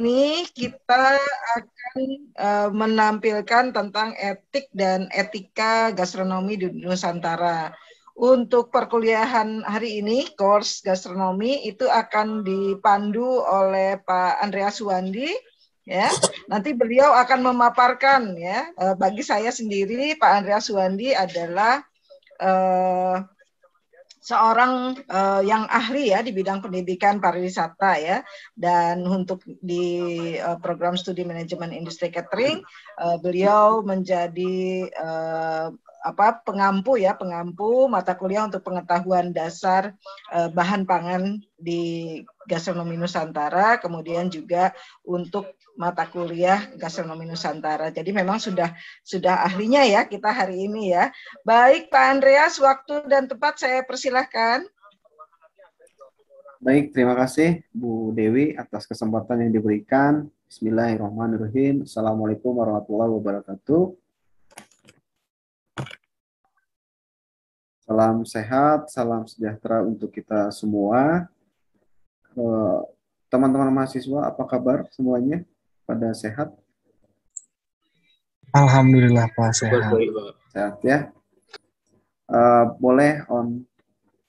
ini kita akan uh, menampilkan tentang etik dan etika gastronomi di Nusantara. Untuk perkuliahan hari ini, course gastronomi itu akan dipandu oleh Pak Andreas Suwandi. Ya, nanti beliau akan memaparkan ya. Eh, bagi saya sendiri, Pak Andreas Suwandi adalah uh, seorang uh, yang ahli ya di bidang pendidikan pariwisata ya dan untuk di uh, program studi manajemen industri catering uh, beliau menjadi uh, apa pengampu ya pengampu mata kuliah untuk pengetahuan dasar uh, bahan pangan di gastronomi Nusantara, kemudian juga untuk mata kuliah gastronomi Nusantara. Jadi memang sudah sudah ahlinya ya kita hari ini ya. Baik Pak Andreas, waktu dan tempat saya persilahkan. Baik, terima kasih Bu Dewi atas kesempatan yang diberikan. Bismillahirrahmanirrahim. Assalamualaikum warahmatullahi wabarakatuh. Salam sehat, salam sejahtera untuk kita semua. Eh, teman-teman uh, mahasiswa apa kabar semuanya? Pada sehat? Alhamdulillah Pak sehat. Sehat ya. Uh, boleh on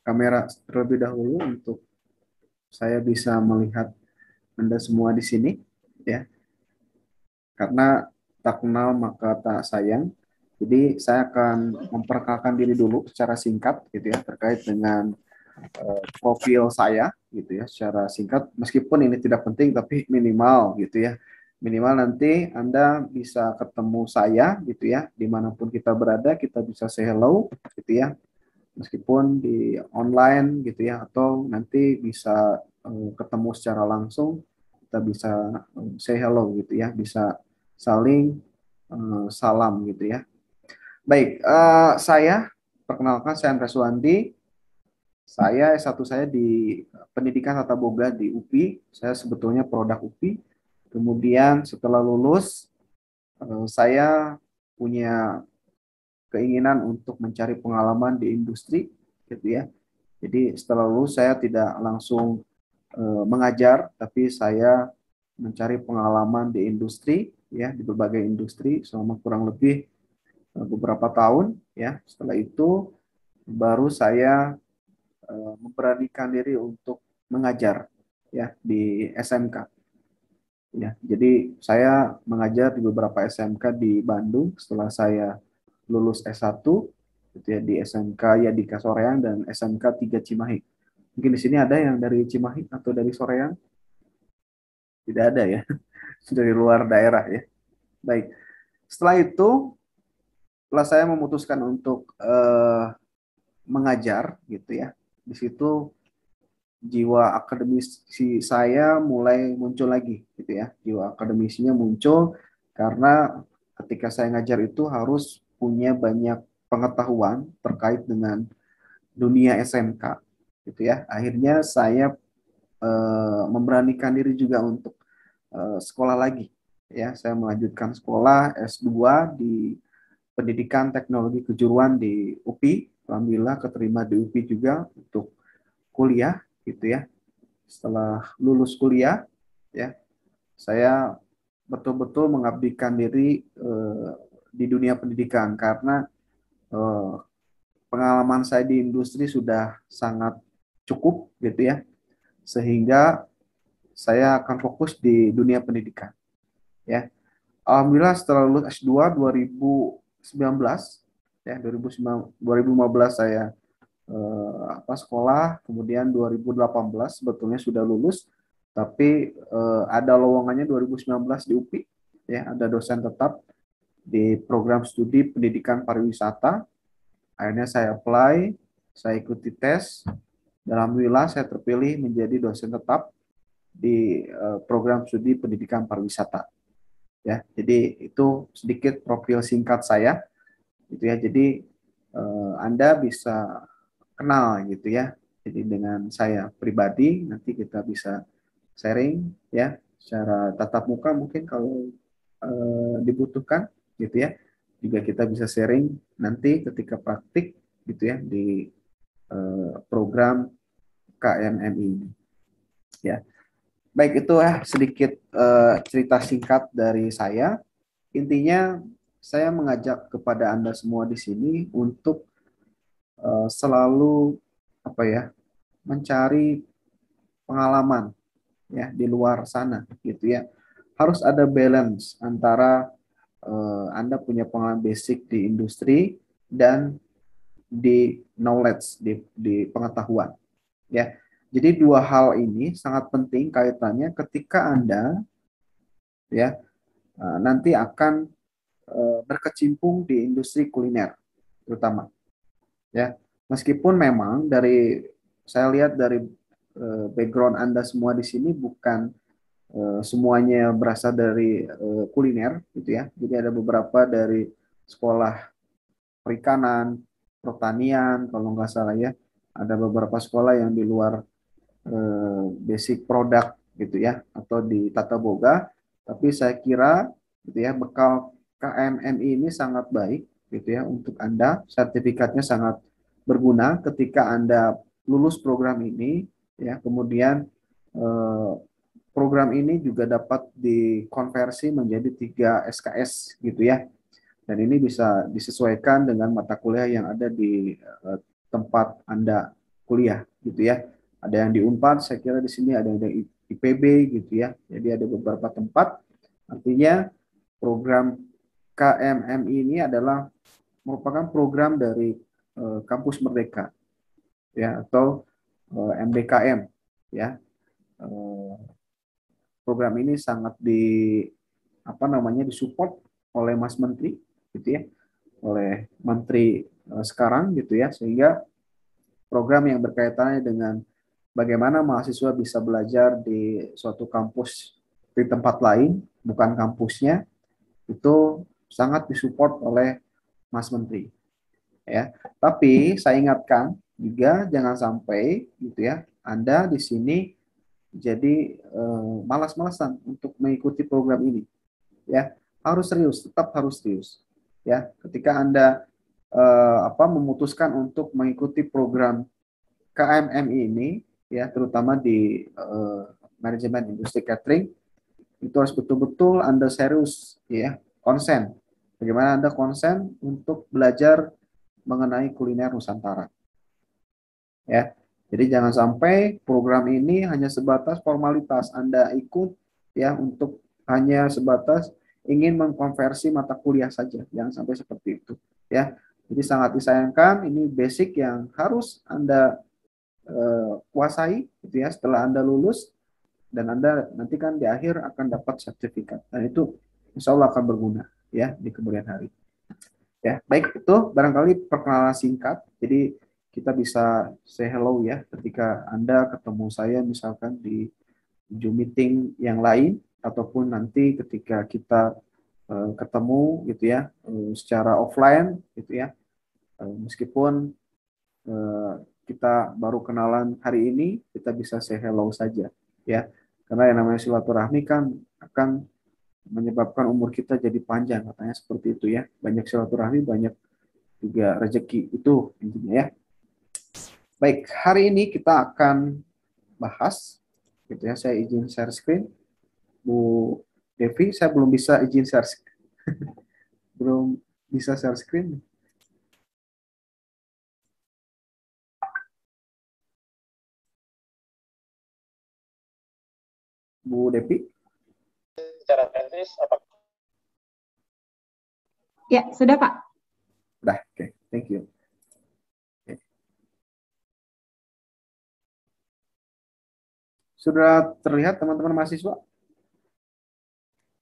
kamera terlebih dahulu untuk saya bisa melihat Anda semua di sini ya. Karena tak kenal maka tak sayang. Jadi saya akan memperkenalkan diri dulu secara singkat gitu ya terkait dengan uh, profil saya gitu ya secara singkat meskipun ini tidak penting tapi minimal gitu ya minimal nanti Anda bisa ketemu saya gitu ya dimanapun kita berada kita bisa say hello gitu ya meskipun di online gitu ya atau nanti bisa uh, ketemu secara langsung kita bisa eh, say hello gitu ya bisa saling uh, salam gitu ya baik uh, saya perkenalkan saya Andra Suwandi saya S1 saya di eh, pendidikan tata boga di UPI. Saya sebetulnya produk UPI. Kemudian setelah lulus, eh, saya punya keinginan untuk mencari pengalaman di industri, gitu ya. Jadi setelah lulus saya tidak langsung eh, mengajar, tapi saya mencari pengalaman di industri, ya, di berbagai industri selama kurang lebih beberapa tahun, ya. Setelah itu baru saya Eh, memberanikan diri untuk mengajar ya di SMK. Ya, jadi saya mengajar di beberapa SMK di Bandung setelah saya lulus S1 gitu ya di SMK ya di Kasoreang dan SMK 3 Cimahi. Mungkin di sini ada yang dari Cimahi atau dari Soreang? Tidak ada ya. Dari luar daerah ya. Baik. Setelah itu setelah saya memutuskan untuk eh, mengajar gitu ya di situ jiwa akademisi saya mulai muncul lagi gitu ya jiwa akademisinya muncul karena ketika saya ngajar itu harus punya banyak pengetahuan terkait dengan dunia SMK gitu ya akhirnya saya e, memberanikan diri juga untuk e, sekolah lagi ya saya melanjutkan sekolah S2 di pendidikan teknologi kejuruan di UPI alhamdulillah keterima di UPI juga untuk kuliah gitu ya. Setelah lulus kuliah ya, saya betul-betul mengabdikan diri eh, di dunia pendidikan karena eh, pengalaman saya di industri sudah sangat cukup gitu ya. Sehingga saya akan fokus di dunia pendidikan. Ya. Alhamdulillah setelah lulus S2 2019 ya 2015 saya eh, apa sekolah, kemudian 2018 sebetulnya sudah lulus tapi eh, ada lowongannya 2019 di UPI ya ada dosen tetap di program studi pendidikan pariwisata. Akhirnya saya apply, saya ikuti tes dalam alhamdulillah saya terpilih menjadi dosen tetap di eh, program studi pendidikan pariwisata. Ya, jadi itu sedikit profil singkat saya gitu ya jadi eh, anda bisa kenal gitu ya jadi dengan saya pribadi nanti kita bisa sharing ya secara tatap muka mungkin kalau e, dibutuhkan gitu ya juga kita bisa sharing nanti ketika praktik gitu ya di e, program KMMI ini ya baik itu ya sedikit eh, cerita singkat dari saya intinya saya mengajak kepada Anda semua di sini untuk eh, selalu apa ya, mencari pengalaman ya di luar sana gitu ya. Harus ada balance antara uh, Anda punya pengalaman basic di industri dan di knowledge di, di pengetahuan ya. Jadi dua hal ini sangat penting kaitannya ketika Anda ya eh, nanti akan Eh, berkecimpung di industri kuliner terutama ya meskipun memang dari saya lihat dari eh, background anda semua di sini bukan eh, semuanya berasal dari kuliner gitu ya jadi ada beberapa dari sekolah perikanan pertanian kalau nggak salah ya ada beberapa sekolah yang di luar basic produk gitu ya atau di tata boga tapi saya kira gitu ya bekal KMM ini sangat baik gitu ya untuk Anda. Sertifikatnya sangat berguna ketika Anda lulus program ini ya. Kemudian eh, program ini juga dapat dikonversi menjadi tiga SKS gitu ya. Dan ini bisa disesuaikan dengan mata kuliah yang ada di eh, tempat Anda kuliah gitu ya. Ada yang di Unpad, saya kira di sini ada yang di IPB gitu ya. Jadi ada beberapa tempat artinya program KMM ini adalah merupakan program dari uh, kampus Merdeka ya atau uh, eh, MBKM ya. Uh, program ini sangat di apa namanya disupport oleh Mas Menteri gitu ya, oleh Menteri uh, sekarang gitu ya sehingga program yang berkaitannya dengan bagaimana mahasiswa bisa belajar di suatu kampus di tempat lain bukan kampusnya itu sangat disupport oleh Mas Menteri. Ya, tapi saya ingatkan juga jangan sampai gitu ya Anda di sini jadi eh, malas-malasan untuk mengikuti program ini. Ya, harus serius, tetap harus serius. Ya, ketika Anda eh, apa memutuskan untuk mengikuti program KMM ini ya terutama di eh, manajemen industri catering itu harus betul-betul Anda serius ya, konsen Bagaimana Anda konsen untuk belajar mengenai kuliner Nusantara. Ya. Jadi jangan sampai program ini hanya sebatas formalitas Anda ikut ya untuk hanya sebatas ingin mengkonversi mata kuliah saja. Jangan sampai seperti itu ya. Jadi sangat disayangkan ini basic yang harus Anda eh, kuasai gitu ya setelah Anda lulus dan Anda nanti kan di akhir akan dapat sertifikat. Dan itu insya Allah akan berguna ya di kemudian hari. Ya, baik itu barangkali perkenalan singkat. Jadi kita bisa say hello ya ketika Anda ketemu saya misalkan di Zoom meeting yang lain ataupun nanti ketika kita uh, ketemu gitu ya uh, secara offline gitu ya. Uh, meskipun uh, kita baru kenalan hari ini, kita bisa say hello saja ya. Karena yang namanya silaturahmi kan akan menyebabkan umur kita jadi panjang katanya seperti itu ya banyak silaturahmi banyak juga rezeki itu intinya ya baik hari ini kita akan bahas gitu ya saya izin share screen Bu Devi saya belum bisa izin share screen. belum bisa share screen Bu Devi secara teknis apa? Ya, sudah Pak. Sudah, oke. Okay. Thank you. Sudah terlihat teman-teman mahasiswa?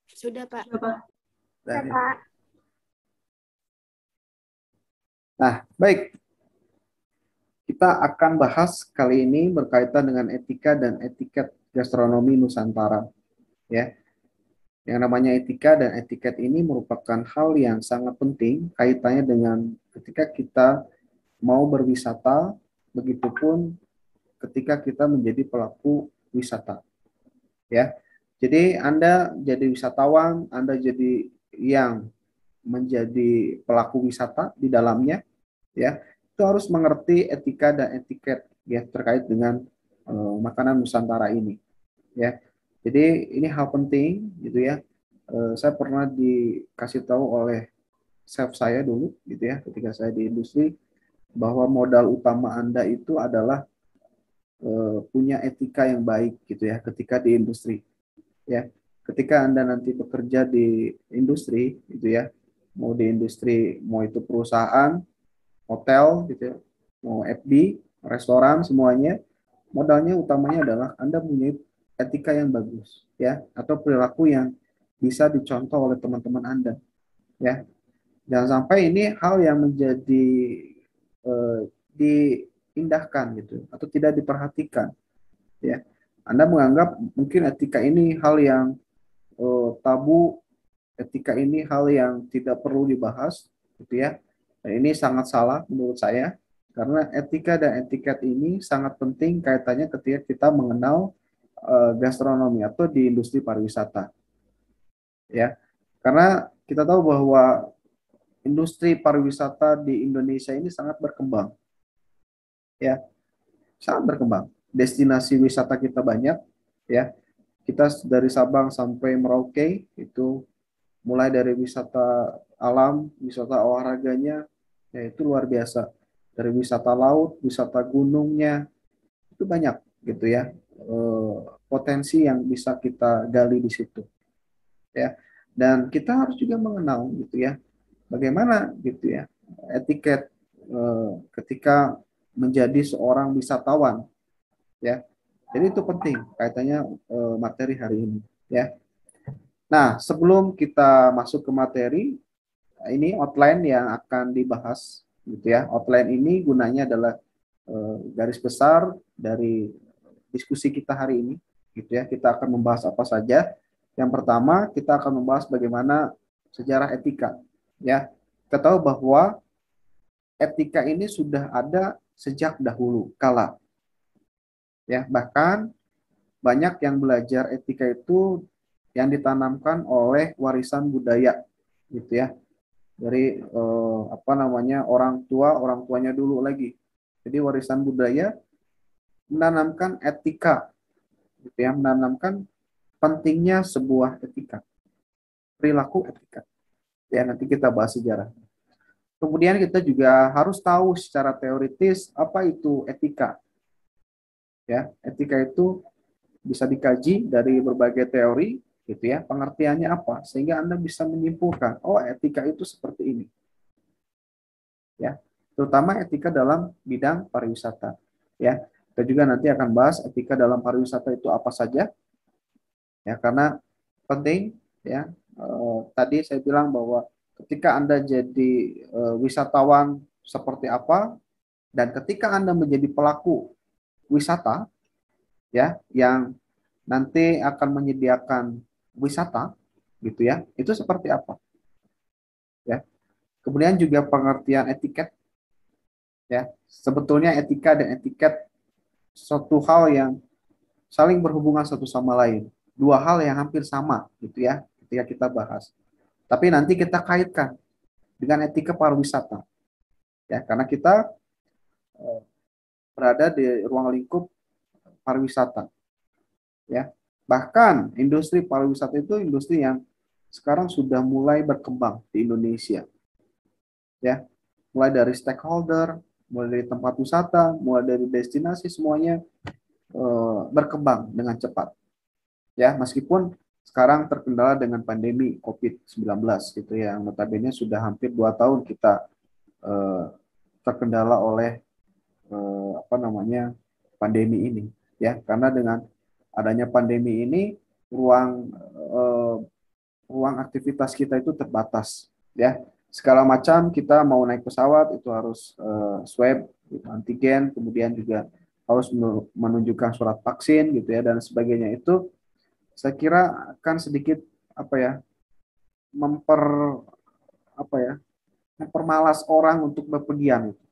Sudah, Pak. Sudah, Pak. Sudah, ya. Pak. Nah, baik. Kita akan bahas kali ini berkaitan dengan etika dan etiket gastronomi Nusantara. Ya. Yang namanya etika dan etiket ini merupakan hal yang sangat penting kaitannya dengan ketika kita mau berwisata, begitupun ketika kita menjadi pelaku wisata. Ya. Jadi Anda jadi wisatawan, Anda jadi yang menjadi pelaku wisata di dalamnya, ya. Itu harus mengerti etika dan etiket ya terkait dengan uh, makanan Nusantara ini. Ya. Jadi ini hal penting gitu ya. Eh, saya pernah dikasih tahu oleh chef saya dulu gitu ya ketika saya di industri bahwa modal utama Anda itu adalah eh, punya etika yang baik gitu ya ketika di industri. Ya, ketika Anda nanti bekerja di industri gitu ya. Mau di industri, mau itu perusahaan, hotel gitu ya, mau FB, restoran semuanya modalnya utamanya adalah Anda punya etika yang bagus ya atau perilaku yang bisa dicontoh oleh teman-teman Anda ya. Jangan sampai ini hal yang menjadi eh, diindahkan gitu atau tidak diperhatikan ya. Anda menganggap mungkin etika ini hal yang eh, tabu, etika ini hal yang tidak perlu dibahas gitu ya. Nah, ini sangat salah menurut saya karena etika dan etiket ini sangat penting kaitannya ketika kita mengenal Eh, gastronomi atau di industri pariwisata. Ya. Karena kita tahu bahwa industri pariwisata di Indonesia ini sangat berkembang. Ya. Sangat berkembang. Destinasi wisata kita banyak, ya. Kita dari Sabang sampai Merauke itu mulai dari wisata alam, wisata olahraganya, ya itu luar biasa. Dari wisata laut, wisata gunungnya, itu banyak gitu ya. Eh, potensi yang bisa kita gali di situ ya dan kita harus juga mengenal gitu ya bagaimana gitu ya etiket eh, ketika menjadi seorang wisatawan ya jadi itu penting kaitannya eh, materi hari ini ya nah sebelum kita masuk ke materi ini outline yang akan dibahas gitu ya outline ini gunanya adalah garis besar dari diskusi kita hari ini gitu ya. Kita akan membahas apa saja. Yang pertama, kita akan membahas bagaimana sejarah etika ya. Kita tahu bahwa etika ini sudah ada sejak dahulu kala. Ya, bahkan banyak yang belajar etika itu yang ditanamkan oleh warisan budaya gitu ya dari eh, apa namanya orang tua orang tuanya dulu lagi jadi warisan budaya menanamkan etika, gitu ya, menanamkan pentingnya sebuah etika, perilaku etika. Ya nanti kita bahas sejarah. Kemudian kita juga harus tahu secara teoritis apa itu etika. Ya, etika itu bisa dikaji dari berbagai teori, gitu ya. Pengertiannya apa sehingga Anda bisa menyimpulkan, oh etika itu seperti ini. Ya, terutama etika dalam bidang pariwisata. Ya, kita juga nanti akan bahas etika dalam pariwisata itu apa saja. Ya, karena penting ya. E, tadi saya bilang bahwa ketika Anda jadi e, wisatawan seperti apa dan ketika Anda menjadi pelaku wisata ya yang nanti akan menyediakan wisata gitu ya. Itu seperti apa? Ya. Kemudian juga pengertian etiket ya. Sebetulnya etika dan etiket suatu hal yang saling berhubungan satu sama lain. Dua hal yang hampir sama gitu ya ketika kita bahas. Tapi nanti kita kaitkan dengan etika pariwisata. Ya, karena kita eh, berada di ruang lingkup pariwisata. Ya. Bahkan industri pariwisata itu industri yang sekarang sudah mulai berkembang di Indonesia. Ya. Mulai dari stakeholder, mulai dari tempat wisata, mulai dari destinasi semuanya eh, berkembang dengan cepat. Ya, meskipun sekarang terkendala dengan pandemi COVID-19 gitu ya, yang notabene sudah hampir dua tahun kita eh, terkendala oleh eh, apa namanya pandemi ini ya, karena dengan adanya pandemi ini ruang ruang aktivitas kita itu terbatas ya segala macam kita mau naik pesawat itu harus uh, swab gitu, antigen kemudian juga harus menunjukkan surat vaksin gitu ya dan sebagainya itu saya kira akan sedikit apa ya memper apa ya mempermalas orang untuk bepergian gitu.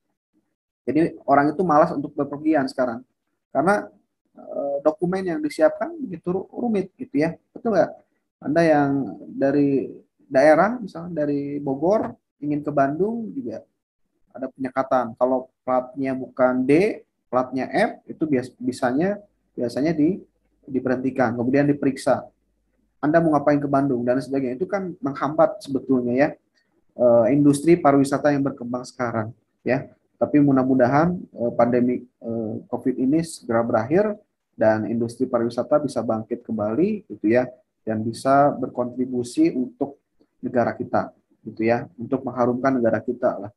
Jadi orang itu malas untuk bepergian sekarang karena eh, dokumen yang disiapkan begitu rumit gitu ya betul nggak? Anda yang dari daerah misalnya dari Bogor ingin ke Bandung juga ada penyekatan. Kalau platnya bukan D, platnya F itu bias bisanya biasanya di diperhentikan. kemudian diperiksa. Anda mau ngapain ke Bandung dan sebagainya itu kan menghambat sebetulnya ya eh, industri pariwisata yang berkembang sekarang ya. Tapi mudah-mudahan eh, pandemi eh, Covid ini segera berakhir dan industri pariwisata bisa bangkit kembali gitu ya dan bisa berkontribusi untuk negara kita gitu ya untuk mengharumkan negara kita lah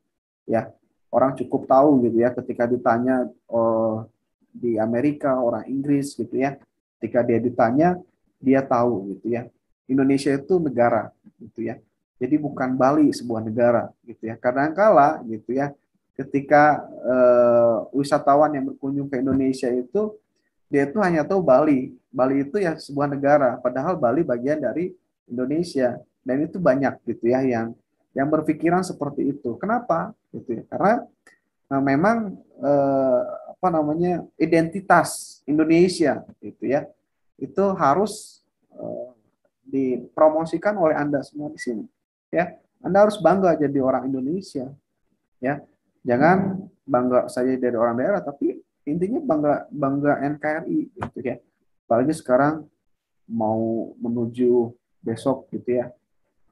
ya orang cukup tahu gitu ya ketika ditanya oh, di Amerika orang Inggris gitu ya ketika dia ditanya dia tahu gitu ya Indonesia itu negara gitu ya jadi bukan Bali sebuah negara gitu ya Kadang-kala, gitu ya ketika eh, wisatawan yang berkunjung ke Indonesia itu dia itu hanya tahu Bali Bali itu ya sebuah negara padahal Bali bagian dari Indonesia dan itu banyak gitu ya yang yang berpikiran seperti itu. Kenapa? Gitu ya. Karena nah, memang eh, apa namanya identitas Indonesia gitu ya itu harus eh, dipromosikan oleh anda semua di sini. Ya, anda harus bangga jadi orang Indonesia. Ya, jangan bangga saja dari orang daerah, tapi intinya bangga bangga NKRI gitu ya. Apalagi sekarang mau menuju besok gitu ya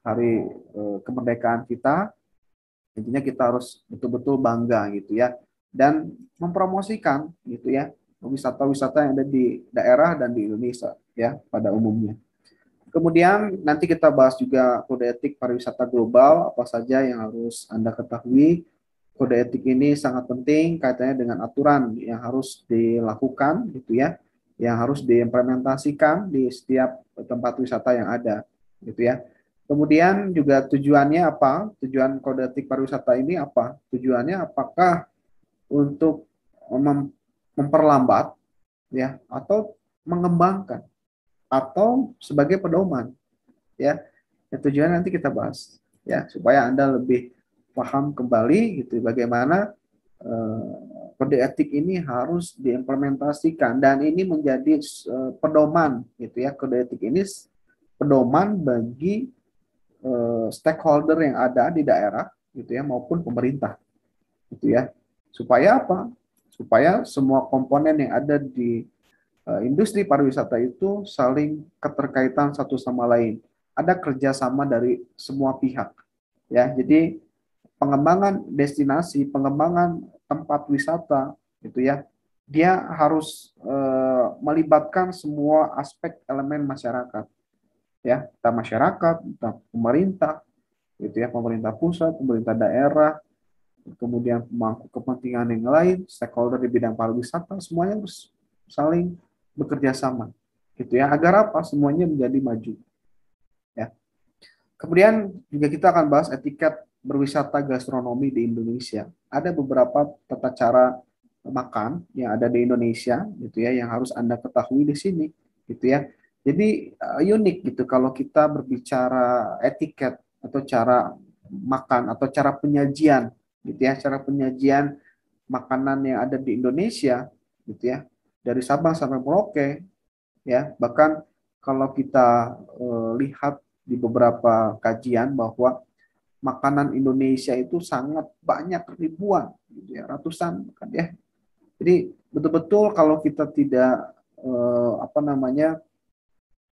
hari eh, kemerdekaan kita intinya kita harus betul-betul bangga gitu ya dan mempromosikan gitu ya wisata-wisata yang ada di daerah dan di Indonesia ya pada umumnya. Kemudian nanti kita bahas juga kode etik pariwisata global apa saja yang harus Anda ketahui. Kode etik ini sangat penting kaitannya dengan aturan yang harus dilakukan gitu ya, yang harus diimplementasikan di setiap tempat wisata yang ada gitu ya. Kemudian juga tujuannya apa? Tujuan kode etik pariwisata ini apa? Tujuannya apakah untuk mem memperlambat ya atau mengembangkan atau sebagai pedoman ya. ya tujuan nanti kita bahas ya supaya Anda lebih paham kembali gitu bagaimana eh, kode etik ini harus diimplementasikan dan ini menjadi eh, pedoman gitu ya kode etik ini pedoman bagi Eh, stakeholder yang ada di daerah gitu ya maupun pemerintah gitu ya supaya apa supaya semua komponen yang ada di eh, industri pariwisata itu saling keterkaitan satu sama lain ada kerjasama dari semua pihak ya jadi pengembangan destinasi pengembangan tempat wisata gitu ya dia harus e, melibatkan semua aspek elemen masyarakat ya kita masyarakat kita pemerintah gitu ya pemerintah pusat pemerintah daerah kemudian pemangku kepentingan yang lain stakeholder di bidang pariwisata semuanya harus saling bekerja sama gitu ya agar apa semuanya menjadi maju ya kemudian juga kita akan bahas etiket berwisata gastronomi di Indonesia ada beberapa tata cara makan yang ada di Indonesia gitu ya yang harus anda ketahui di sini gitu ya jadi uh, unik gitu kalau kita berbicara etiket atau cara makan atau cara penyajian gitu ya, cara penyajian makanan yang ada di Indonesia gitu ya, dari Sabang sampai Merauke ya, bahkan kalau kita uh, lihat di beberapa kajian bahwa makanan Indonesia itu sangat banyak ribuan, gitu ya, ratusan kan ya. Jadi betul-betul kalau kita tidak eh, apa namanya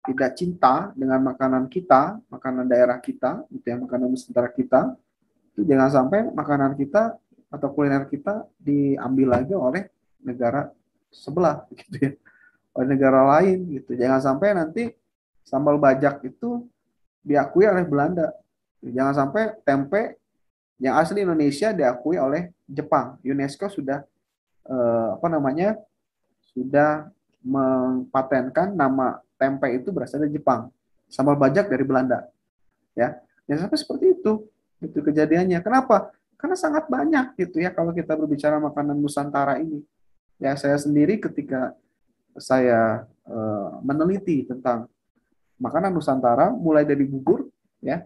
tidak cinta dengan makanan kita, makanan daerah kita, gitu ya, makanan nusantara kita, itu jangan sampai makanan kita atau kuliner kita diambil lagi oleh negara sebelah, gitu ya, oleh negara lain, gitu. Jangan sampai nanti sambal bajak itu diakui oleh Belanda. Jangan sampai tempe yang asli Indonesia diakui oleh Jepang. UNESCO sudah eh, apa namanya sudah mempatenkan nama tempe itu berasal dari Jepang, sambal bajak dari Belanda. Ya, ya sampai seperti itu itu kejadiannya. Kenapa? Karena sangat banyak gitu ya kalau kita berbicara makanan Nusantara ini. Ya saya sendiri ketika saya e, meneliti tentang makanan Nusantara, mulai dari bubur, ya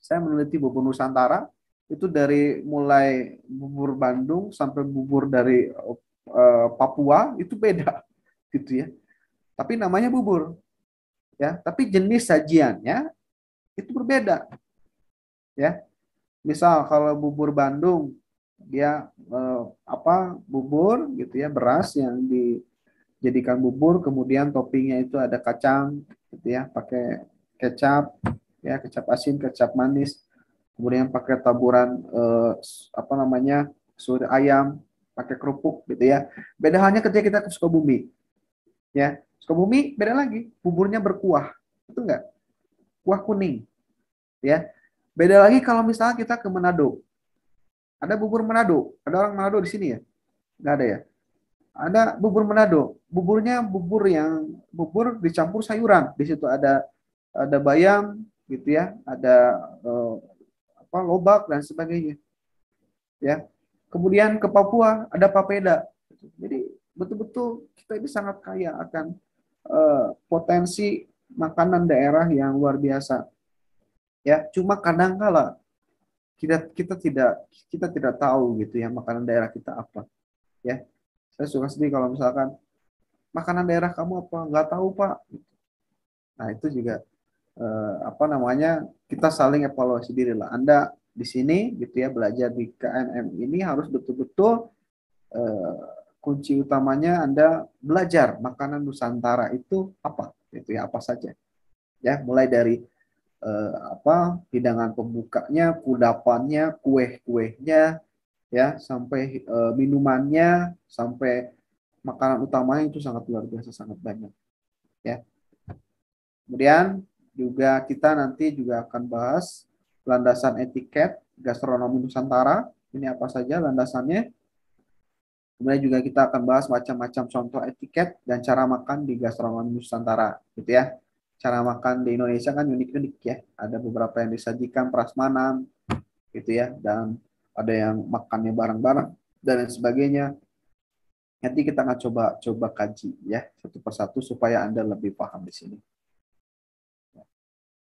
saya meneliti bubur Nusantara itu dari mulai bubur Bandung sampai bubur dari e, Papua itu beda gitu ya tapi namanya bubur. Ya, tapi jenis sajiannya itu berbeda. Ya. Misal kalau bubur Bandung dia eh, apa bubur gitu ya, beras yang dijadikan bubur kemudian toppingnya itu ada kacang gitu ya, pakai kecap ya, kecap asin, kecap manis. Kemudian pakai taburan eh, apa namanya? sudah ayam, pakai kerupuk gitu ya. Beda halnya ketika kita ke Sukabumi. Ya, Sukabumi beda lagi, buburnya berkuah, itu enggak? Kuah kuning. Ya. Beda lagi kalau misalnya kita ke Manado. Ada bubur Manado, ada orang Manado di sini ya? Enggak ada ya? Ada bubur Manado, buburnya bubur yang bubur dicampur sayuran. Di situ ada ada bayam gitu ya, ada eh, apa lobak dan sebagainya. Ya. Kemudian ke Papua ada papeda. Jadi betul-betul kita ini sangat kaya akan Eh, potensi makanan daerah yang luar biasa. Ya, cuma kadang kala kita kita tidak kita tidak tahu gitu ya makanan daerah kita apa. Ya. Saya suka sedih kalau misalkan makanan daerah kamu apa? Nggak tahu, Pak. Nah, itu juga eh, apa namanya? Kita saling evaluasi diri lah. Anda di sini gitu ya belajar di KNM ini harus betul-betul eh, kunci utamanya Anda belajar makanan Nusantara itu apa? Itu ya apa saja. Ya, mulai dari eh, apa hidangan pembukanya, kudapannya, kue-kuenya, ya, sampai eh, minumannya, sampai makanan utamanya itu sangat luar biasa, sangat banyak. Ya. Kemudian juga kita nanti juga akan bahas landasan etiket gastronomi Nusantara. Ini apa saja landasannya? Kemudian juga kita akan bahas macam-macam contoh etiket dan cara makan di gastronomi Nusantara, gitu ya. Cara makan di Indonesia kan unik-unik ya. Ada beberapa yang disajikan prasmanan, gitu ya, dan ada yang makannya bareng-bareng dan lain sebagainya. Nanti kita akan coba coba kaji ya satu persatu supaya anda lebih paham di sini.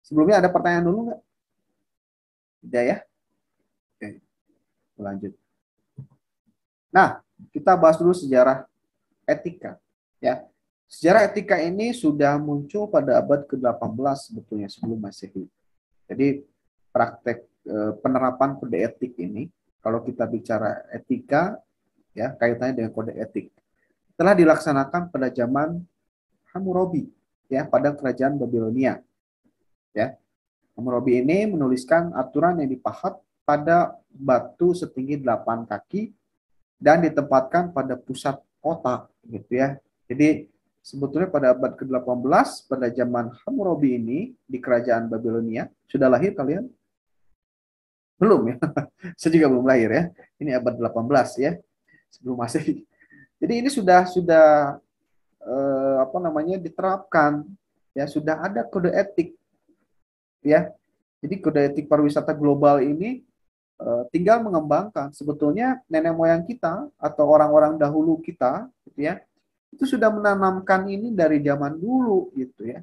Sebelumnya ada pertanyaan dulu nggak? Tidak ya? Oke, lanjut. Nah, kita bahas dulu sejarah etika ya. Sejarah etika ini sudah muncul pada abad ke-18 sebetulnya sebelum Masehi. Jadi praktek eh, penerapan kode etik ini kalau kita bicara etika ya kaitannya dengan kode etik telah dilaksanakan pada zaman Hammurabi ya pada kerajaan Babilonia ya Hammurabi ini menuliskan aturan yang dipahat pada batu setinggi 8 kaki dan ditempatkan pada pusat kota gitu ya. Jadi sebetulnya pada abad ke-18 pada zaman Hammurabi ini di kerajaan Babilonia sudah lahir kalian? Belum ya. Saya juga belum lahir ya. Ini abad 18 ya. Sebelum masih. Jadi ini sudah sudah eh, apa namanya diterapkan ya sudah ada kode etik ya. Jadi kode etik pariwisata global ini Eh, tinggal mengembangkan sebetulnya nenek moyang kita atau orang-orang dahulu kita gitu ya itu sudah menanamkan ini dari zaman dulu gitu ya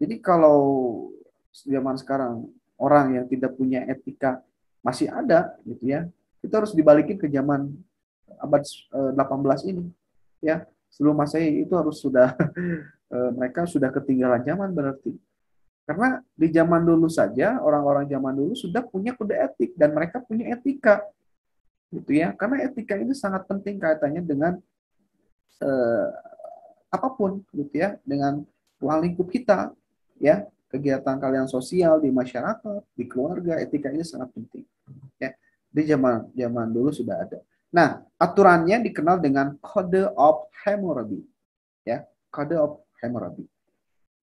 jadi kalau zaman sekarang orang yang tidak punya etika masih ada gitu ya kita harus dibalikin ke zaman abad 18 eh, ini ya sebelum masehi itu harus sudah eh, mereka sudah ketinggalan zaman berarti karena di zaman dulu saja orang-orang zaman dulu sudah punya kode etik dan mereka punya etika. Gitu ya. Karena etika ini sangat penting kaitannya dengan eh, apapun gitu ya, dengan ruang lingkup kita ya, kegiatan kalian sosial di masyarakat, di keluarga, etika ini sangat penting. Ya. Di zaman zaman dulu sudah ada. Nah, aturannya dikenal dengan kode of Hammurabi. Ya, Code of Hammurabi.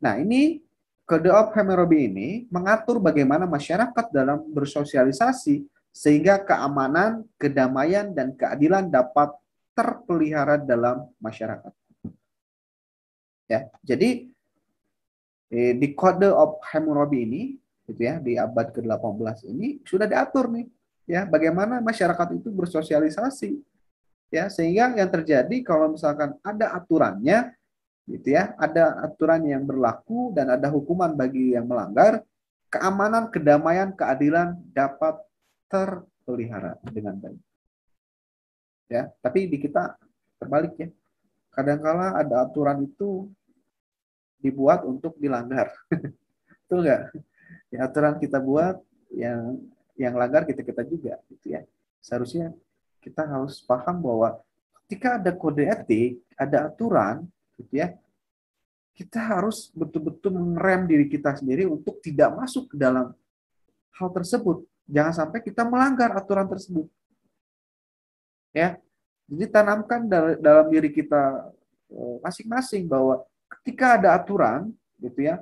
Nah, ini Kode of Hammurabi ini mengatur bagaimana masyarakat dalam bersosialisasi sehingga keamanan, kedamaian, dan keadilan dapat terpelihara dalam masyarakat. Ya, jadi eh, di kode of Hammurabi ini, gitu ya, di abad ke-18 ini sudah diatur nih, ya, bagaimana masyarakat itu bersosialisasi, ya, sehingga yang terjadi kalau misalkan ada aturannya, gitu ya. Ada aturan yang berlaku dan ada hukuman bagi yang melanggar. Keamanan, kedamaian, keadilan dapat terpelihara dengan baik. Ya, tapi di kita terbalik ya. Kadangkala ada aturan itu dibuat untuk dilanggar. itu enggak Ya, aturan kita buat yang yang langgar kita kita juga gitu ya. Seharusnya kita harus paham bahwa ketika ada kode etik, ada aturan, gitu ya kita harus betul-betul mengerem diri kita sendiri untuk tidak masuk ke dalam hal tersebut. Jangan sampai kita melanggar aturan tersebut. Ya. Jadi tanamkan dalam diri kita eh, masing-masing bahwa ketika ada aturan gitu ya,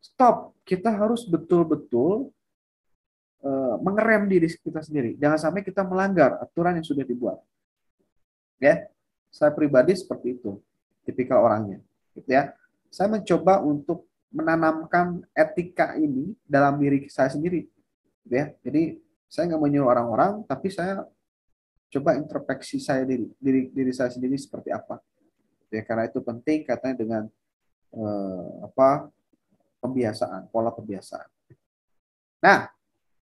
stop. Kita harus betul-betul eh, mengerem diri kita sendiri. Jangan sampai kita melanggar aturan yang sudah dibuat. Ya. Saya pribadi seperti itu tipikal orangnya gitu ya saya mencoba untuk menanamkan etika ini dalam diri saya sendiri gitu ya jadi saya nggak menyuruh orang-orang tapi saya coba introspeksi saya diri, diri diri saya sendiri seperti apa gitu ya karena itu penting katanya dengan eh, apa pembiasaan pola pembiasaan nah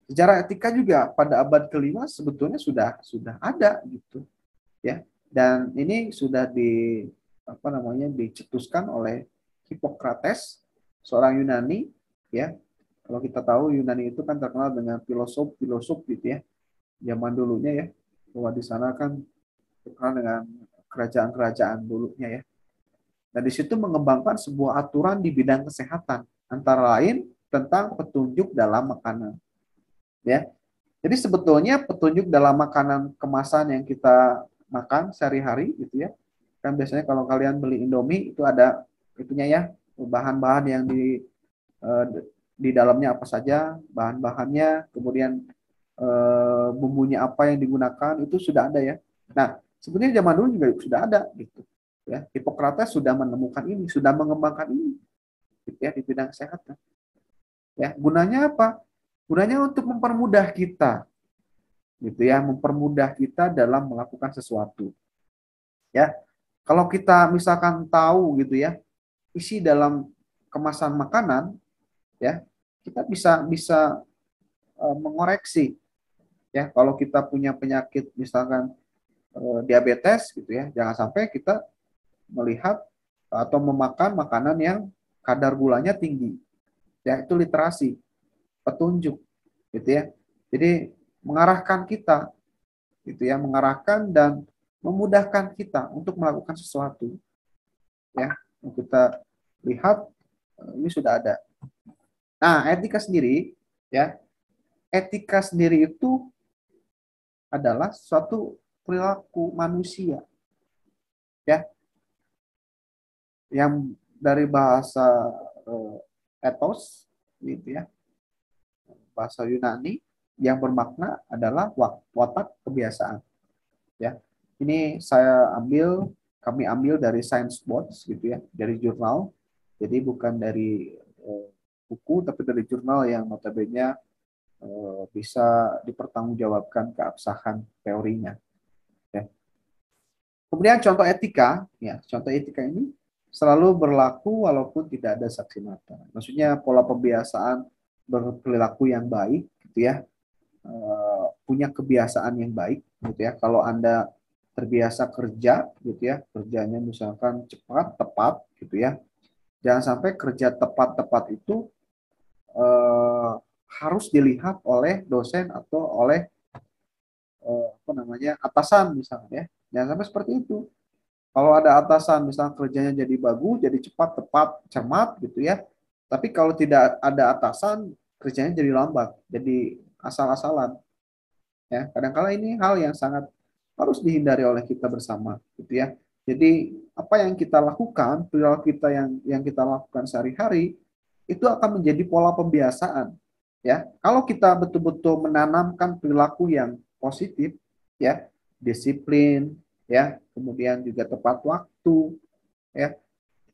sejarah etika juga pada abad kelima sebetulnya sudah sudah ada gitu ya dan ini sudah di apa namanya dicetuskan oleh Hipokrates, seorang Yunani, ya. Kalau kita tahu Yunani itu kan terkenal dengan filosof-filosof gitu ya, zaman dulunya ya, bahwa di sana kan terkenal dengan kerajaan-kerajaan dulunya ya. Nah, di situ mengembangkan sebuah aturan di bidang kesehatan, antara lain tentang petunjuk dalam makanan. Ya. Jadi sebetulnya petunjuk dalam makanan kemasan yang kita makan sehari-hari gitu ya, kan biasanya kalau kalian beli Indomie itu ada itunya ya bahan-bahan yang di eh, di dalamnya apa saja bahan-bahannya kemudian eh, bumbunya apa yang digunakan itu sudah ada ya nah sebenarnya zaman dulu juga sudah ada gitu ya Hipokrates sudah menemukan ini sudah mengembangkan ini gitu ya di bidang kesehatan ya gunanya apa gunanya untuk mempermudah kita gitu ya mempermudah kita dalam melakukan sesuatu ya kalau kita misalkan tahu gitu ya, isi dalam kemasan makanan ya, kita bisa bisa e, mengoreksi ya kalau kita punya penyakit misalkan e, diabetes gitu ya, jangan sampai kita melihat atau memakan makanan yang kadar gulanya tinggi. Ya, itu literasi, petunjuk gitu ya. Jadi mengarahkan kita gitu ya, mengarahkan dan memudahkan kita untuk melakukan sesuatu. Ya, kita lihat eh, ini sudah ada. Nah, etika sendiri ya. Etika sendiri itu adalah suatu perilaku manusia. Ya. Yang dari bahasa eh, etos gitu ya. Bahasa Yunani yang bermakna adalah watak kebiasaan. Ya. Ini saya ambil, kami ambil dari Science Box gitu ya, dari jurnal. Jadi bukan dari eh, buku, tapi dari jurnal yang notabene eh, bisa dipertanggungjawabkan keabsahan teorinya. Ya. Kemudian contoh etika, ya contoh etika ini selalu berlaku walaupun tidak ada saksi mata. Maksudnya pola pembiasaan berperilaku yang baik, gitu ya, eh, punya kebiasaan yang baik, gitu ya. Kalau anda terbiasa kerja gitu ya kerjanya misalkan cepat tepat gitu ya jangan sampai kerja tepat tepat itu eh, harus dilihat oleh dosen atau oleh eh, apa namanya atasan misalnya ya jangan sampai seperti itu kalau ada atasan misalnya kerjanya jadi bagus jadi cepat tepat cermat gitu ya tapi kalau tidak ada atasan kerjanya jadi lambat jadi asal-asalan ya kadangkala -kadang ini hal yang sangat harus dihindari oleh kita bersama gitu ya jadi apa yang kita lakukan perilaku kita yang yang kita lakukan sehari-hari itu akan menjadi pola pembiasaan ya kalau kita betul-betul menanamkan perilaku yang positif ya disiplin ya kemudian juga tepat waktu ya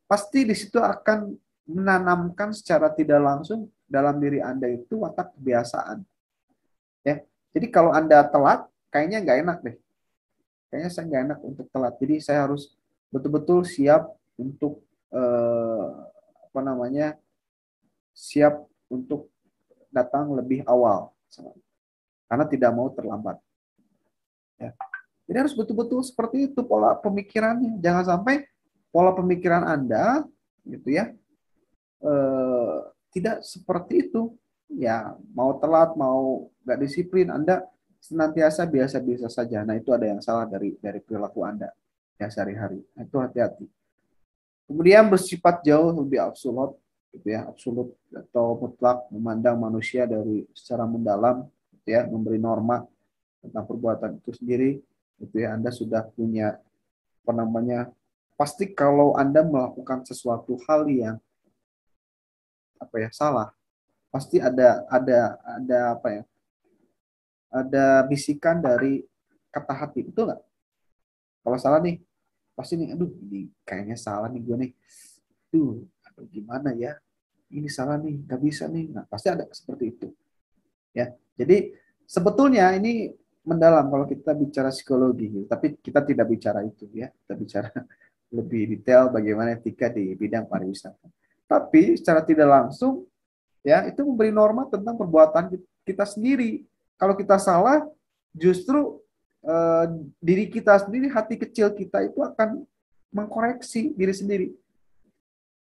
pasti di situ akan menanamkan secara tidak langsung dalam diri anda itu watak kebiasaan ya jadi kalau anda telat kayaknya nggak enak deh kayaknya saya nggak enak untuk telat jadi saya harus betul-betul siap untuk eh, apa namanya siap untuk datang lebih awal karena tidak mau terlambat ya jadi harus betul-betul seperti itu pola pemikirannya jangan sampai pola pemikiran anda gitu ya eh, tidak seperti itu ya mau telat mau nggak disiplin anda senantiasa biasa-biasa saja. Nah, itu ada yang salah dari dari perilaku Anda ya sehari-hari. Nah, itu hati-hati. Kemudian bersifat jauh lebih absolut gitu ya, absolut atau mutlak memandang manusia dari secara mendalam gitu ya, memberi norma tentang perbuatan itu sendiri gitu ya. Anda sudah punya apa namanya? Pasti kalau Anda melakukan sesuatu hal yang apa ya, salah, pasti ada ada ada apa ya? ada bisikan dari kata hati betul nggak kalau salah nih pasti nih aduh ini kayaknya salah nih gue nih tuh aduh gimana ya ini salah nih nggak bisa nih nah pasti ada seperti itu ya jadi sebetulnya ini mendalam kalau kita bicara psikologi tapi kita tidak bicara itu ya kita bicara lebih detail bagaimana etika di bidang pariwisata tapi secara tidak langsung ya itu memberi norma tentang perbuatan kita sendiri kalau kita salah, justru uh, diri kita sendiri, hati kecil kita itu akan mengkoreksi diri sendiri.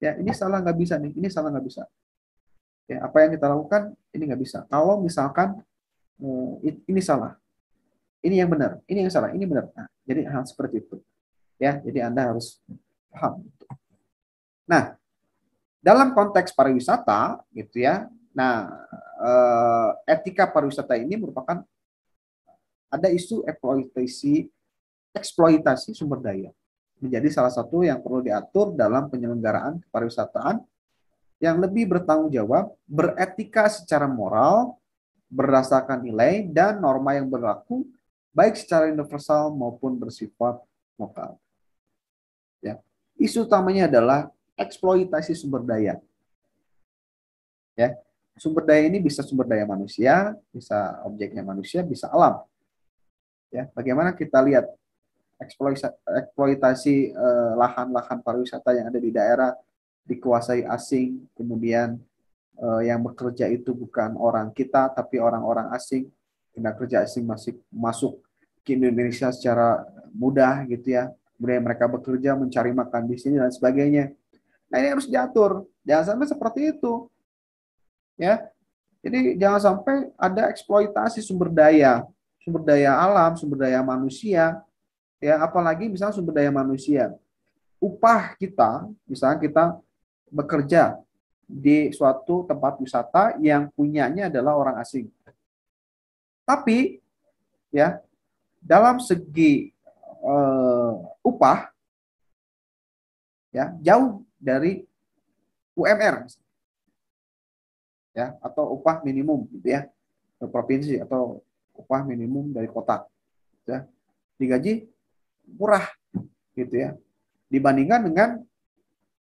Ya, ini salah nggak bisa nih, ini salah nggak bisa. Ya, apa yang kita lakukan ini nggak bisa. Kalau misalkan uh, ini salah, ini yang benar, ini yang salah, ini benar. Nah, jadi hal seperti itu. Ya, jadi Anda harus paham. Nah, dalam konteks pariwisata gitu ya Nah, eh, etika pariwisata ini merupakan ada isu eksploitasi eksploitasi sumber daya menjadi salah satu yang perlu diatur dalam penyelenggaraan pariwisataan yang lebih bertanggung jawab, beretika secara moral, berdasarkan nilai dan norma yang berlaku baik secara universal maupun bersifat lokal. Ya. Isu utamanya adalah eksploitasi sumber daya. Ya, sumber daya ini bisa sumber daya manusia, bisa objeknya manusia, bisa alam. Ya, bagaimana kita lihat eksploitasi eh, lahan-lahan pariwisata yang ada di daerah dikuasai asing, kemudian eh, yang bekerja itu bukan orang kita tapi orang-orang asing, tenaga kerja asing masih masuk ke Indonesia secara mudah gitu ya. Kemudian mereka bekerja mencari makan di sini dan sebagainya. Nah ini harus diatur, jangan sampai seperti itu ya. Jadi jangan sampai ada eksploitasi sumber daya, sumber daya alam, sumber daya manusia, ya apalagi misalnya sumber daya manusia. Upah kita, misalnya kita bekerja di suatu tempat wisata yang punyanya adalah orang asing. Tapi ya, dalam segi uh, upah ya jauh dari UMR misalnya ya atau upah minimum gitu ya provinsi atau upah minimum dari kota gitu ya digaji murah gitu ya dibandingkan dengan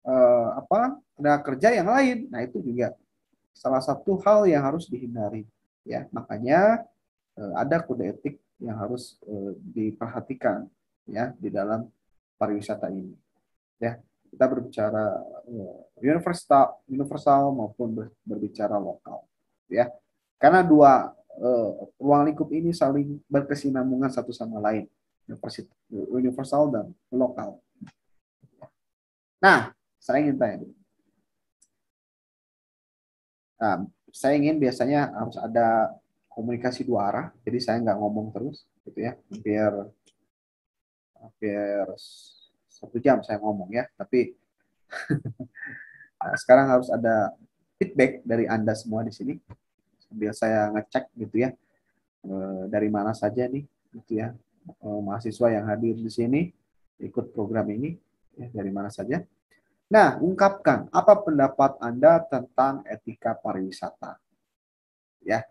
eh, apa tenaga kerja yang lain nah itu juga salah satu hal yang harus dihindari ya makanya eh, ada kode etik yang harus eh, diperhatikan ya di dalam pariwisata ini ya kita berbicara eh, universal universal maupun berbicara lokal ya karena dua uh, ruang lingkup ini saling berkesinambungan satu sama lain universal dan lokal nah saya ingin tanya nah saya ingin biasanya harus ada komunikasi dua arah jadi saya nggak ngomong terus gitu ya biar biar satu jam saya ngomong ya, tapi sekarang harus ada feedback dari Anda semua di sini. Sambil saya ngecek gitu ya, eh, dari mana saja nih gitu ya, eh, mahasiswa yang hadir di sini ikut program ini ya, dari mana saja. Nah, ungkapkan apa pendapat Anda tentang etika pariwisata. Ya.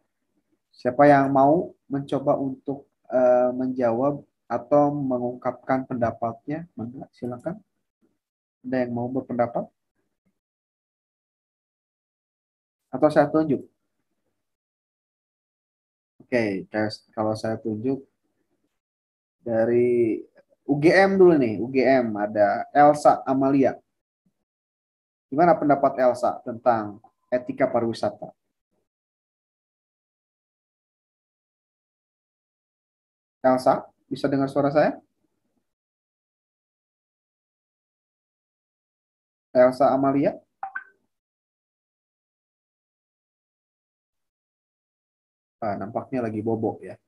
Siapa yang mau mencoba untuk eh, menjawab atau mengungkapkan pendapatnya? Mangga, silakan. Ada yang mau berpendapat? Atau saya tunjuk? Oke, okay, kalau saya tunjuk dari UGM dulu nih, UGM ada Elsa Amalia. Gimana pendapat Elsa tentang etika pariwisata? Elsa? Bisa dengar suara saya? Elsa Amalia? Ah, nampaknya lagi bobo ya.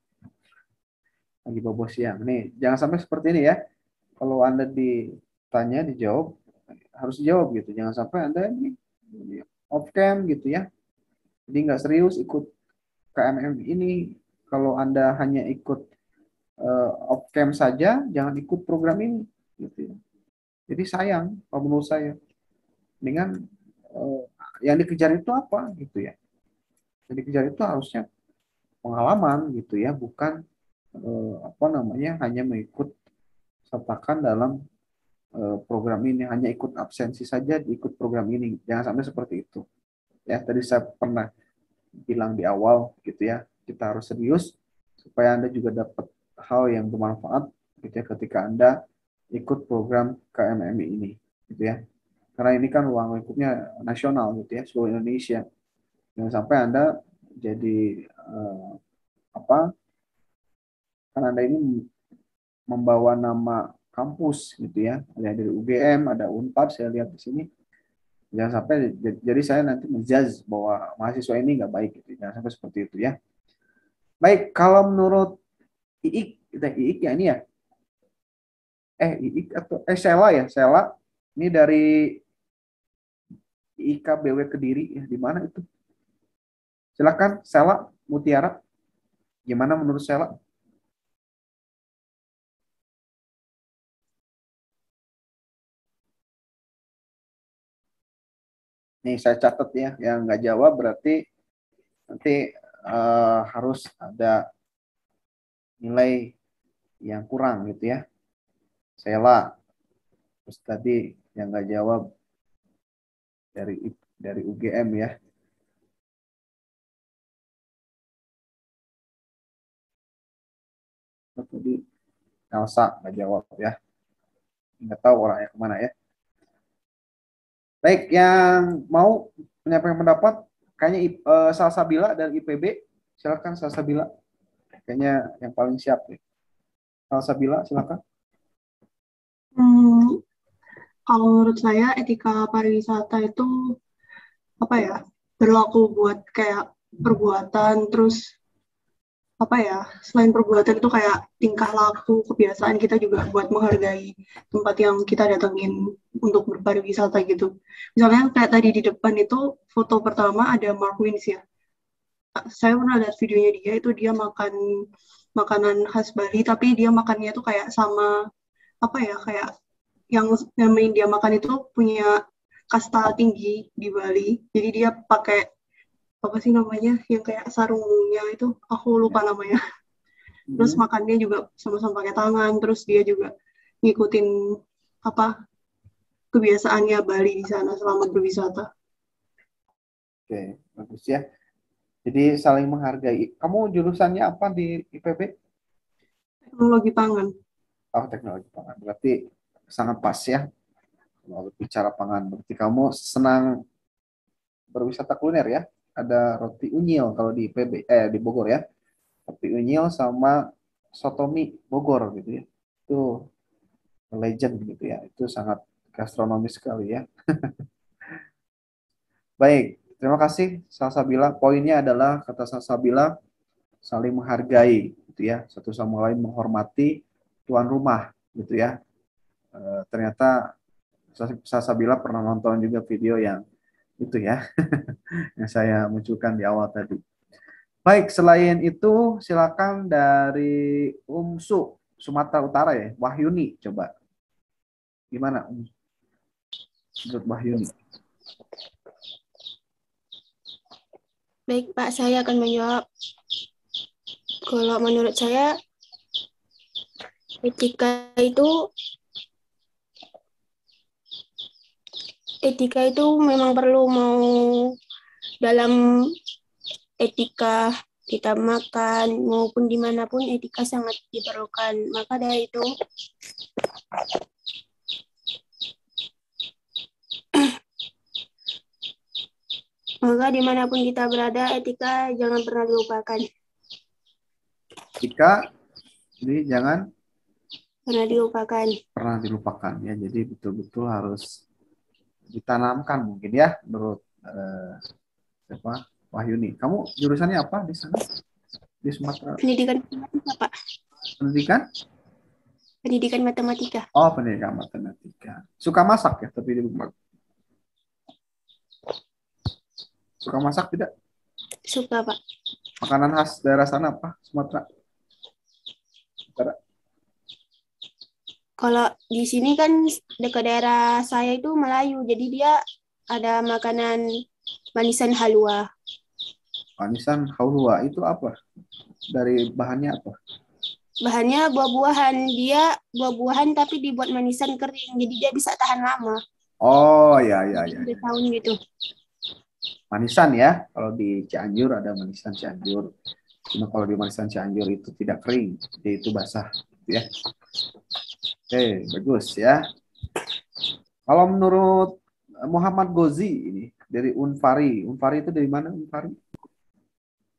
Lagi bobo siang. Nih, jangan sampai seperti ini ya. Kalau Anda ditanya, dijawab, harus dijawab gitu. Jangan sampai Anda ini off cam gitu ya. Jadi nggak serius ikut KMM ini. Kalau Anda hanya ikut uh, off cam saja, jangan ikut program ini. Gitu ya. Jadi sayang kalau menurut saya. Dengan uh, yang dikejar itu apa gitu ya. Yang dikejar itu harusnya pengalaman gitu ya, bukan uh, apa namanya hanya mengikut sertakan dalam program ini hanya ikut absensi saja ikut program ini jangan sampai seperti itu ya tadi saya pernah bilang di awal gitu ya kita harus serius supaya anda juga dapat hal yang bermanfaat gitu ya ketika Anda ikut program KMMI ini gitu ya. Karena ini kan uang lingkupnya nasional gitu ya, seluruh Indonesia. Jangan sampai Anda jadi uh, apa? Karena Anda ini membawa nama kampus gitu ya. Ada dari UGM, ada Unpad saya lihat di sini. Jangan sampai jadi saya nanti menjudge bahwa mahasiswa ini nggak baik gitu. Ya, jangan sampai seperti itu ya. Baik, kalau menurut iik kita iik ya ini ya eh iik atau eh sela ya sela ini dari BW Kediri ya di mana itu silakan sela mutiara gimana menurut sela Nih saya catat ya, yang nggak jawab berarti nanti uh, harus ada nilai yang kurang gitu ya. Sela. Terus tadi yang nggak jawab dari dari UGM ya. Tadi Elsa nggak jawab ya. Nggak tahu orangnya kemana ya. Baik, yang mau menyampaikan pendapat, kayaknya uh, Salsabila dan IPB. Silakan Salsabila kayaknya yang paling siap deh. Salsabila, silakan. Hmm, kalau menurut saya etika pariwisata itu apa ya berlaku buat kayak perbuatan terus apa ya selain perbuatan itu kayak tingkah laku kebiasaan kita juga buat menghargai tempat yang kita datengin untuk berpariwisata gitu misalnya kayak tadi di depan itu foto pertama ada Mark Wins ya saya pernah lihat videonya dia itu dia makan makanan khas Bali tapi dia makannya itu kayak sama apa ya kayak yang main dia makan itu punya kasta tinggi di Bali jadi dia pakai apa sih namanya yang kayak sarungnya itu aku lupa ya. namanya hmm. terus makannya juga sama-sama pakai tangan terus dia juga ngikutin apa kebiasaannya Bali di sana selama berwisata. Oke, bagus ya. Jadi saling menghargai. Kamu jurusannya apa di IPB? Teknologi pangan. Oh, teknologi pangan. Berarti sangat pas ya. Kalau bicara pangan, berarti kamu senang berwisata kuliner ya. Ada roti unyil kalau di IPB eh di Bogor ya. Roti unyil sama sotomi Bogor gitu ya. Itu legend gitu ya. Itu sangat gastronomis sekali ya. Baik, Terima kasih Salsabila. Poinnya adalah kata Salsabila saling menghargai gitu ya, satu sama lain menghormati tuan rumah gitu ya. E, ternyata Salsabila pernah nonton juga video yang itu ya yang saya munculkan di awal tadi. Baik, selain itu silakan dari Umsu Sumatera Utara ya, Wahyuni coba. Gimana Um? Menurut Wahyuni. Baik, Pak, saya akan menjawab. Kalau menurut saya, etika itu etika itu memang perlu mau dalam etika kita makan maupun dimanapun etika sangat diperlukan maka dari itu Maka dimanapun kita berada, etika jangan pernah dilupakan. Etika, jadi jangan pernah dilupakan. Pernah dilupakan ya, jadi betul-betul harus ditanamkan mungkin ya, menurut eh, apa Wahyuni. Kamu jurusannya apa di sana? Di Sumatera. Pendidikan matematika, Pak. Pendidikan? Pendidikan matematika. Oh, pendidikan matematika. Suka masak ya, tapi di rumah. Suka masak tidak? Suka, Pak. Makanan khas daerah sana apa? Sumatera. Sumatera. Kalau di sini kan dekat daerah saya itu Melayu, jadi dia ada makanan manisan halua. Manisan halua itu apa? Dari bahannya apa? Bahannya buah-buahan. Dia buah-buahan tapi dibuat manisan kering, jadi dia bisa tahan lama. Oh ya ya ya. ya. Tahun gitu manisan ya. Kalau di Cianjur ada manisan Cianjur. Cuma kalau di manisan Cianjur itu tidak kering, itu basah gitu ya. Oke, bagus ya. Kalau menurut eh, Muhammad Gozi ini dari Unfari. Unfari itu dari mana Unfari?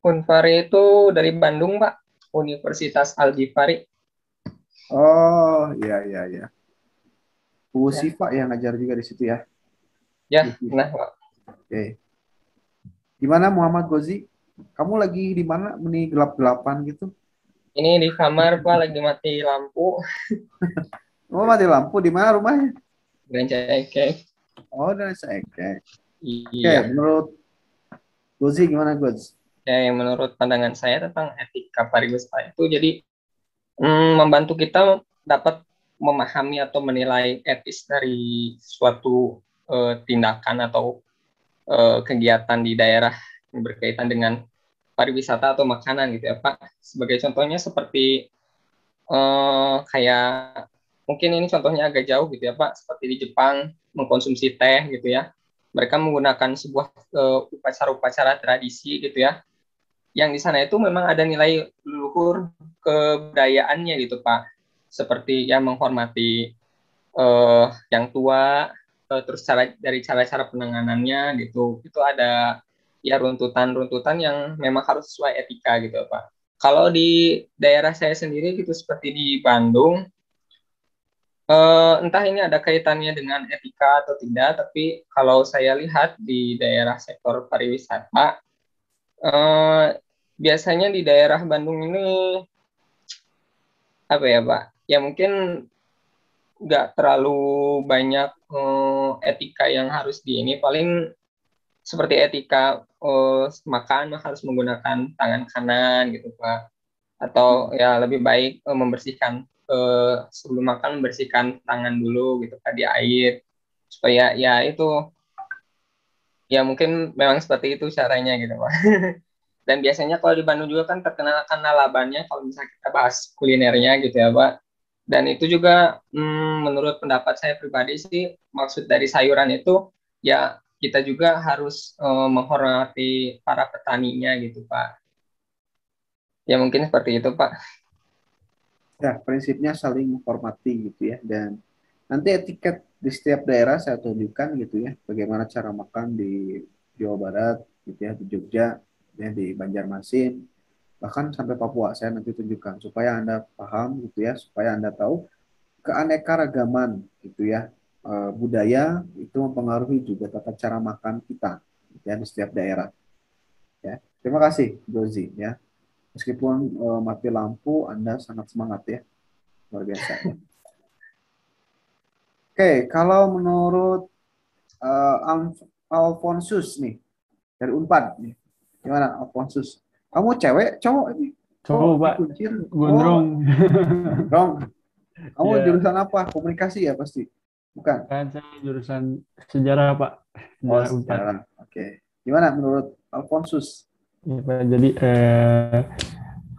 Unfari itu dari Bandung, Pak. Universitas Al Jifari. Oh, iya iya iya. Bu ya. yang ngajar juga di situ ya. Ya, nah, Pak. Oke. Okay. Gimana Muhammad Gozi? Kamu lagi di mana? Ini gelap-gelapan gitu? Ini di kamar Pak lagi mati lampu. oh mati lampu di mana rumahnya? Grand Oh Grand Eke. Iya. Oke, okay, menurut Gozi gimana Gozi? Ya, yang menurut pandangan saya tentang etika pariwisata itu jadi mm, membantu kita dapat memahami atau menilai etis dari suatu uh, tindakan atau uh, kegiatan di daerah yang berkaitan dengan pariwisata atau makanan gitu ya Pak. Sebagai contohnya seperti uh, kayak mungkin ini contohnya agak jauh gitu ya Pak, seperti di Jepang mengkonsumsi teh gitu ya. Mereka menggunakan sebuah eh, upacara-upacara uh, tradisi gitu ya. Yang di sana itu memang ada nilai luhur kebudayaannya gitu Pak. Seperti yang menghormati uh, yang tua, Eh, terus cara dari cara-cara penanganannya gitu itu ada ya runtutan-runtutan yang memang harus sesuai etika gitu pak kalau di daerah saya sendiri gitu seperti di Bandung uh, entah ini ada kaitannya dengan etika atau tidak tapi kalau saya lihat di daerah sektor pariwisata uh, biasanya di daerah Bandung ini apa ya pak ya mungkin nggak terlalu banyak uh, etika yang harus di ini paling seperti etika uh, makan harus menggunakan tangan kanan gitu pak atau ya lebih baik uh, membersihkan uh, sebelum makan membersihkan tangan dulu gitu pak di air supaya ya itu ya mungkin memang seperti itu caranya gitu pak dan biasanya kalau di Bandung juga kan terkenal karena labanya kalau misalnya kita bahas kulinernya gitu ya pak dan itu juga hmm, menurut pendapat saya pribadi sih maksud dari sayuran itu ya kita juga harus uh, menghormati para petaninya gitu Pak. Ya mungkin seperti itu Pak. Ya prinsipnya saling menghormati gitu ya dan nanti etiket di setiap daerah saya tunjukkan gitu ya bagaimana cara makan di Jawa Barat gitu ya di Jogja ya di Banjarmasin bahkan sampai Papua saya nanti tunjukkan supaya Anda paham gitu ya, supaya Anda tahu keanekaragaman gitu ya eh, budaya itu mempengaruhi juga tata cara makan kita gitu ya di setiap daerah. Ya, terima kasih Gozi ya. Meskipun uh, mati lampu, Anda sangat semangat ya, luar biasa. Ya. Oke, kalau menurut uh, Alfonsus nih dari Unpad, nih. gimana Alfonsus? Kamu cewek, cowok ini? Cowok, oh, Pak. Gondrong. Oh. Gondrong. Kamu yeah. jurusan apa? Komunikasi ya pasti? Bukan? Kan saya jurusan sejarah, Pak. Sejarah oh, sejarah. Oke. Okay. Gimana menurut Alfonsus? Ya, Pak, jadi eh,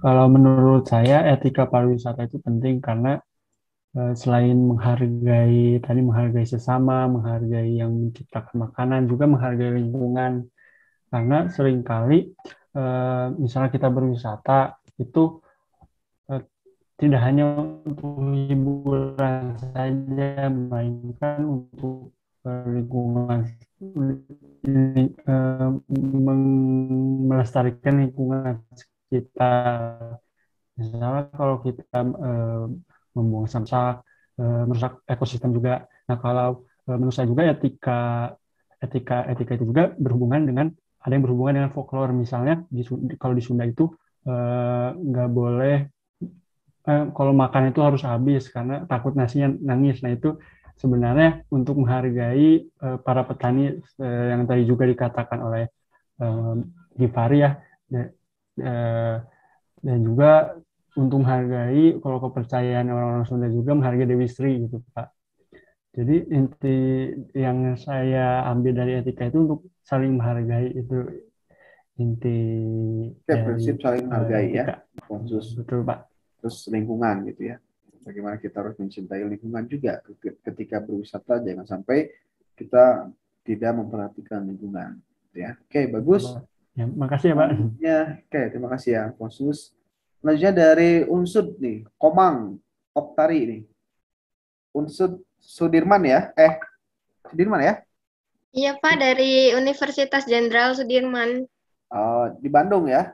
kalau menurut saya etika pariwisata itu penting karena eh, selain menghargai tadi menghargai sesama, menghargai yang menciptakan makanan, juga menghargai lingkungan. Karena seringkali Eh, misalnya kita berwisata itu eh, tidak hanya untuk hiburan saja, melainkan untuk eh, lingkungan melestarikan lingkungan kita. Misalnya kalau kita membuang sampah, merusak ekosistem juga. Nah kalau menurut saya juga etika etika etika itu juga berhubungan dengan ada yang berhubungan dengan folklore misalnya di, kalau di Sunda itu eh, nggak uh, boleh uh, kalau makan itu harus habis karena takut nasinya nangis nah itu sebenarnya untuk menghargai uh, para petani uh, yang tadi juga dikatakan oleh uh, Givari ya dan juga untuk menghargai kalau kepercayaan orang-orang Sunda juga menghargai Dewi Sri gitu Pak jadi inti yang saya ambil dari etika itu untuk saling menghargai itu inti ya, prinsip saling eh, menghargai ya khusus betul pak terus lingkungan gitu ya bagaimana kita harus mencintai lingkungan juga ketika berwisata jangan sampai kita tidak memperhatikan lingkungan gitu ya oke bagus ya, makasih ya pak ya oke terima kasih ya khusus selanjutnya dari unsud nih komang oktari ini unsud sudirman ya eh sudirman ya Iya Pak, dari Universitas Jenderal Sudirman. Uh, di Bandung ya?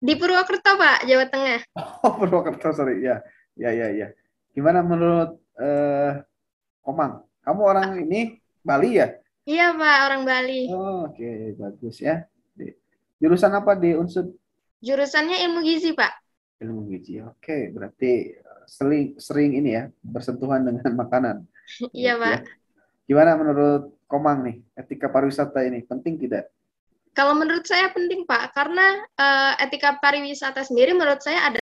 Di Purwokerto Pak, Jawa Tengah. Oh Purwokerto, sorry ya, ya ya ya. Gimana menurut uh, Komang? Kamu orang Pak. ini Bali ya? Iya Pak, orang Bali. Oh, Oke, okay. bagus ya. Jurusan apa di Unsud? Jurusannya ilmu gizi Pak. Ilmu gizi, oke. Okay. Berarti eh, sering sering ini ya bersentuhan dengan makanan. iya gitu, Pak. Ya. Gimana menurut Komang nih, etika pariwisata ini penting tidak? Kalau menurut saya penting Pak, karena uh, etika pariwisata sendiri menurut saya ada